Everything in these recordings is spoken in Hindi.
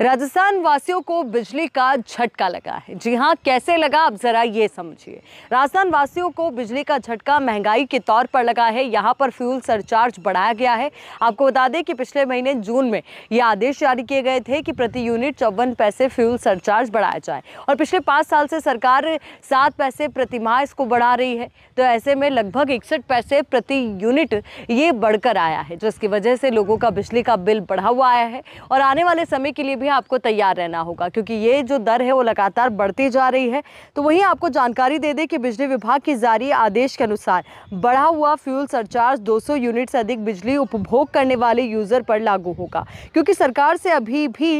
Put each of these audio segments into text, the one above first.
राजस्थान वासियों को बिजली का झटका लगा है जी हाँ कैसे लगा आप ज़रा ये समझिए राजस्थान वासियों को बिजली का झटका महंगाई के तौर पर लगा है यहाँ पर फ्यूल सरचार्ज बढ़ाया गया है आपको बता दें कि पिछले महीने जून में ये आदेश जारी किए गए थे कि प्रति यूनिट चौवन पैसे फ्यूल सरचार्ज बढ़ाया जाए और पिछले पाँच साल से सरकार सात पैसे प्रति माह इसको बढ़ा रही है तो ऐसे में लगभग इकसठ पैसे प्रति यूनिट ये बढ़कर आया है जिसकी वजह से लोगों का बिजली का बिल बढ़ा हुआ आया है और आने वाले समय के लिए भी आपको तैयार रहना होगा क्योंकि ये जो दर है वो लगातार बढ़ती जा रही है तो वहीं आपको जानकारी दे दें कि बिजली विभाग की जारी आदेश के अनुसार बढ़ा हुआ फ्यूल सरचार्ज 200 यूनिट से अधिक बिजली उपभोग करने वाले यूज़र पर लागू होगा क्योंकि सरकार से अभी भी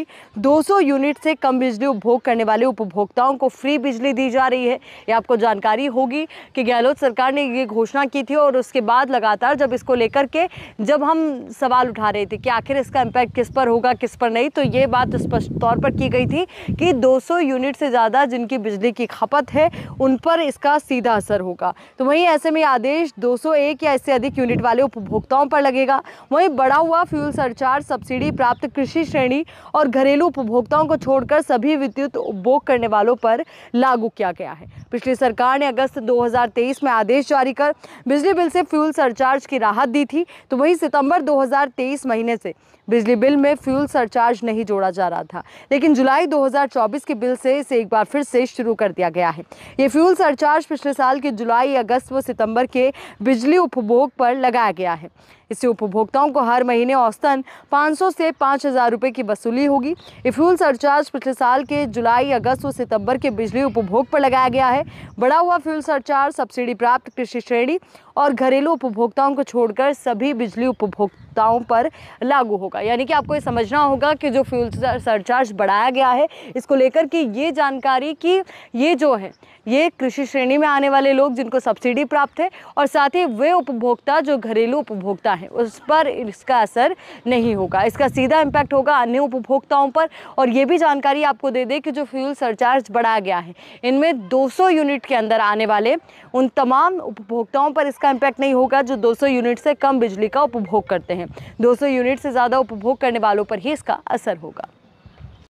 दो यूनिट से कम बिजली उपभोग करने वाले उपभोक्ताओं को फ्री बिजली दी जा रही है ये आपको जानकारी होगी कि गहलोत सरकार ने ये घोषणा की थी और उसके बाद लगातार जब इसको लेकर के जब हम सवाल उठा रहे थे कि आखिर इसका इम्पैक्ट किस पर होगा किस पर नहीं तो ये बात स्पष्ट तौर पर की गई थी कि 200 यूनिट से ज़्यादा जिनकी बिजली की खपत है उन पर इसका सीधा असर होगा तो वहीं ऐसे में आदेश 201 या इससे अधिक यूनिट वाले उपभोक्ताओं पर लगेगा वहीं बढ़ा हुआ फ्यूल सरचार सब्सिडी प्राप्त कृषि श्रेणी और घरेलू उपभोक्ताओं को छोड़कर सभी विद्युत उपभोग करने वालों पर लागू किया गया है पिछली सरकार ने अगस्त 2023 में आदेश जारी कर बिजली बिल से फ्यूल सरचार्ज की राहत दी थी तो वहीं सितंबर 2023 महीने से बिजली बिल में फ्यूल सरचार्ज नहीं जोड़ा जा जा रहा था लेकिन जुलाई 2024 के बिल से इसे एक बार फिर से शुरू कर दिया गया है ये फ्यूल सरचार्ज पिछले साल के जुलाई अगस्त व सितंबर के बिजली उपभोग पर लगाया गया है इससे उपभोक्ताओं को हर महीने औसतन 500 से 5000 रुपए की वसूली होगी ये फ्यूल सरचार्ज पिछले साल के जुलाई अगस्त और सितंबर के बिजली उपभोग पर लगाया गया है बढ़ा हुआ फ्यूल सरचार्ज सब्सिडी प्राप्त कृषि श्रेणी और घरेलू उपभोक्ताओं को छोड़कर सभी बिजली उपभोक्ताओं पर लागू होगा यानी कि आपको ये समझना होगा कि जो फ्यूल सरचार्ज बढ़ाया गया है इसको लेकर कि ये जानकारी कि ये जो है ये कृषि श्रेणी में आने वाले लोग जिनको सब्सिडी प्राप्त है और साथ ही वे उपभोक्ता जो घरेलू उपभोक्ता हैं उस पर इसका असर नहीं होगा इसका सीधा इम्पैक्ट होगा अन्य उपभोक्ताओं पर और ये भी जानकारी आपको दे दे कि जो फ्यूल सरचार्ज बढ़ाया गया है इनमें 200 यूनिट के अंदर आने वाले उन तमाम उपभोक्ताओं पर इसका इम्पैक्ट नहीं होगा जो दो यूनिट से कम बिजली का उपभोग करते हैं दो यूनिट से ज़्यादा उपभोग करने वालों पर ही इसका असर होगा